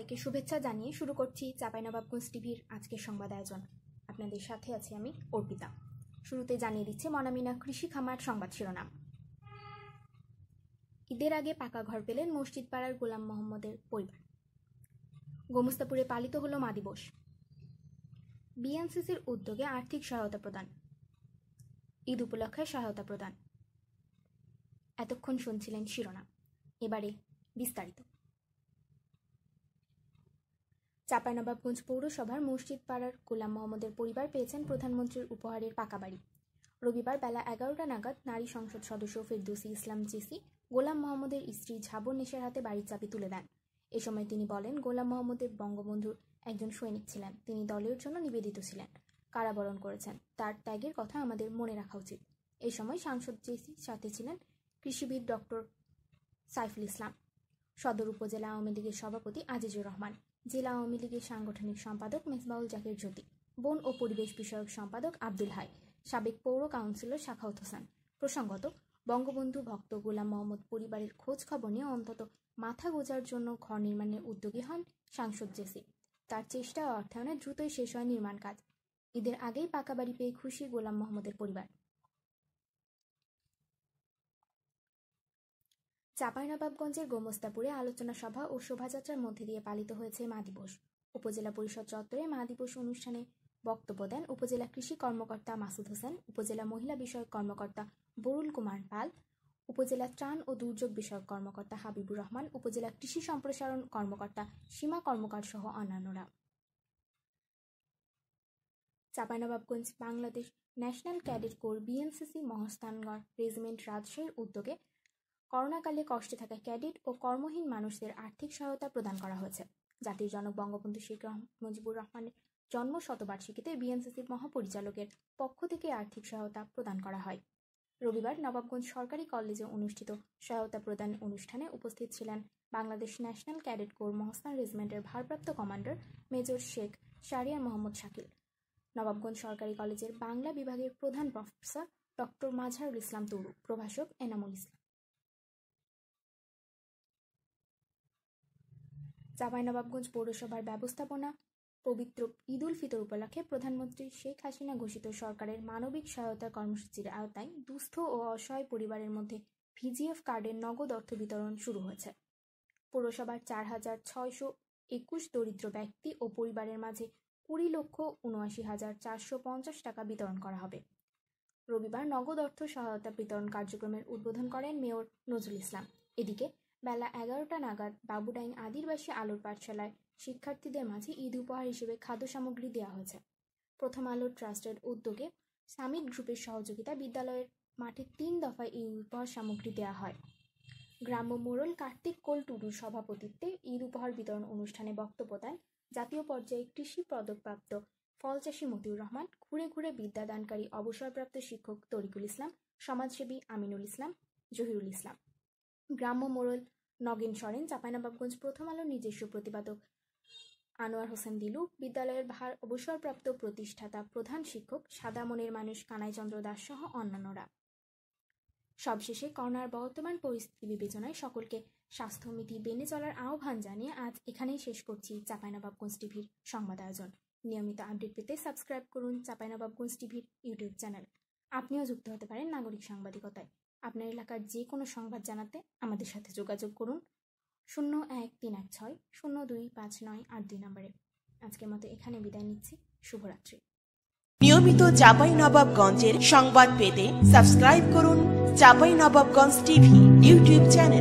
সবাইকে শুভেচ্ছা জানিয়ে শুরু করছি চাঁপাইনবাবগঞ্জ টিভির আজকের সংবাদ আয়োজন আপনাদের সাথে আছি আমি অর্পিতা শুরুতে জানিয়ে দিচ্ছে মনামিনা কৃষি খামার সংবাদ শিরোনাম ঈদের আগে পাকা ঘর পেলেন মসজিদ পাড়ার গোলাম মোহাম্মদের পরিবার গোমস্তাপুরে পালিত হল মা দিবস বিএনসিসির উদ্যোগে আর্থিক সহায়তা প্রদান ঈদ উপলক্ষে সহায়তা প্রদান এতক্ষণ শুনছিলেন শিরোনাম এবারে বিস্তারিত চাঁপাইনবাবগঞ্জ পৌরসভার মসজিদ পাড়ার গোলাম মোহাম্মদের পরিবার পেয়েছেন প্রধানমন্ত্রীর উপহারের পাকা বাড়ি রবিবার বেলা এগারোটা নাগাদ নারী সংসদ সদস্য ফেরদৌসি ইসলাম জিসি গোলাম মোহাম্মদের স্ত্রী ঝাবর নেশার হাতে বাড়ির চাবি তুলে দেন এ সময় তিনি বলেন গোলাম মোহাম্মদের বঙ্গবন্ধুর একজন সৈনিক ছিলেন তিনি দলের জন্য নিবেদিত ছিলেন কারাবরণ করেছেন তার ত্যাগের কথা আমাদের মনে রাখা উচিত এ সময় সাংসদ জেসির সাথে ছিলেন কৃষিবিদ ডক্টর সাইফুল ইসলাম সদর উপজেলা আওয়ামী লীগের সভাপতি আজিজুর রহমান জেলা আওয়ামী লীগের সাংগঠনিক সম্পাদক মেসবাউল জাকির জ্যোতি বন ও পরিবেশ বিষয়ক সম্পাদক আব্দুল হাই সাবেক পৌর কাউন্সিলর শাখাউত হোসেন প্রসঙ্গত বঙ্গবন্ধু ভক্ত গোলাম মোহাম্মদ পরিবারের খোঁজ খবর নিয়ে অন্তত মাথা গোজার জন্য ঘর নির্মাণের উদ্যোগী হন সাংসদ জেসি তার চেষ্টা ও অর্থায়নে দ্রুতই শেষ হয় নির্মাণ কাজ ঈদের আগেই পাকা বাড়ি পেয়ে খুশি গোলাম মোহাম্মদের পরিবার চাপাইনবাবগঞ্জের গোমস্তাপুরে আলোচনা সভা ও শোভাযাত্রার মধ্যে দিয়ে পালিত হয়েছে মা দিবস উপজেলা পরিষদ চত্বরে মা দিবস অনুষ্ঠানে বক্তব্য দেন উপজেলা কৃষি কর্মকর্তা মাসুদ হোসেন উপজেলা মহিলা বিষয়ক কর্মকর্তা বরুল কুমার পাল উপজেলা ত্রাণ ও দুর্যোগ বিষয়ক কর্মকর্তা হাবিবুর রহমান উপজেলা কৃষি সম্প্রসারণ কর্মকর্তা সীমা কর্মকার সহ অন্যান্যরা Chapainawabganj Bangladesh national cadet corps BNCC Mahasthangarh regiment রাজশাহীর উদ্যোগে করোনাকালে কষ্টে থাকা ক্যাডেট ও কর্মহীন মানুষদের আর্থিক সহায়তা প্রদান করা হয়েছে জাতির জনক বঙ্গবন্ধু শেখ মুজিবুর রহমানের জন্ম শতবার্ষিকীতে বিএনসিসির মহাপরিচালকের পক্ষ থেকে আর্থিক সহায়তা প্রদান করা হয় রবিবার নবাবগঞ্জ সরকারি কলেজে অনুষ্ঠিত সহায়তা প্রদান অনুষ্ঠানে উপস্থিত ছিলেন Bangladesh national cadet corps Mahasthan রেজিমেন্টের ভারপ্রাপ্ত কমান্ডার মেজর শেখ শারিয়ার মোহাম্মদ শাকিল নবাবগঞ্জ সরকারি কলেজের বাংলা বিভাগের প্রধান প্রফেসর ডক্টর মাঝারুল ইসলাম তরু প্রভাষক এনামুল ইসলাম চাঁপাইনবাবগঞ্জ পৌরসভার ব্যবস্থাপনা পবিত্র ঈদুল ফিতর উপলক্ষে প্রধানমন্ত্রী শেখ হাসিনা ঘোষিত সরকারের মানবিক সহায়তা কর্মসূচির আওতায় দুস্থ ও অসহায় পরিবারের মধ্যে ভিজিএফ কার্ডের নগদ অর্থ বিতরণ শুরু হয়েছে পৌরসভার চার হাজার ছয়শো একুশ দরিদ্র ব্যক্তি ও পরিবারের মাঝে কুড়ি লক্ষ উনআশি হাজার চারশো পঞ্চাশ টাকা বিতরণ করা হবে রবিবার নগদ অর্থ সহায়তা বিতরণ কার্যক্রমের উদ্বোধন করেন মেয়র নজরুল ইসলাম এদিকে বেলা এগারোটা নাগাদ বাবুডাইন আদিবাসী আলোর পাঠশালায় শিক্ষার্থীদের মাঝে ঈদ উপহার হিসেবে খাদ্য সামগ্রী দেওয়া হয়েছে প্রথম আলো ট্রাস্টের উদ্যোগে সামিট গ্রুপের সহযোগিতা বিদ্যালয়ের মাঠে তিন দফায় ঈদ উপহার সামগ্রী দেওয়া হয় গ্রাম্য মোড়ল কার্তিক কোল টুডুর সভাপতিত্বে ঈদ উপহার বিতরণ অনুষ্ঠানে বক্তব্য দেন জাতীয় পর্যায়ে কৃষি পদকপ্রাপ্ত ফল চাষী মতিউর রহমান ঘুরে ঘুরে বিদ্যাদানকারী অবসরপ্রাপ্ত শিক্ষক তরিকুল ইসলাম সমাজসেবী আমিনুল ইসলাম জহিরুল ইসলাম গ্রাম্য মোড়ল নগেন সরেন চাঁপাইনবাবগঞ্জ প্রথম আলোর নিজস্ব প্রতিপাদক আনোয়ার হোসেন দিলু বিদ্যালয়ের ভার অবসরপ্রাপ্ত প্রতিষ্ঠাতা প্রধান শিক্ষক সাদা মনের মানুষ কানাইচন্দ্র দাস সহ অন্যান্যরা সবশেষে করোনার বর্তমান পরিস্থিতি বিবেচনায় সকলকে স্বাস্থ্যমিতি বেনে চলার আহ্বান জানিয়ে আজ এখানেই শেষ করছি চাপাইনবাবগঞ্জ টিভির সংবাদ আয়োজন নিয়মিত আপডেট পেতে সাবস্ক্রাইব করুন চাপাইনবাবগঞ্জ টিভির ইউটিউব চ্যানেল আপনিও যুক্ত হতে পারেন নাগরিক সাংবাদিকতায় আপনার এলাকার যে কোনো সংবাদ জানাতে আমাদের সাথে যোগাযোগ করুন শূন্য এক তিন এক ছয় শূন্য দুই পাঁচ নয় আট দুই নম্বরে আজকের মতো এখানে বিদায় নিচ্ছি শুভরাত্রি নিয়মিত চাপাই নবাবগঞ্জের সংবাদ পেতে সাবস্ক্রাইব করুন Chapai Nawabganj TV YouTube channel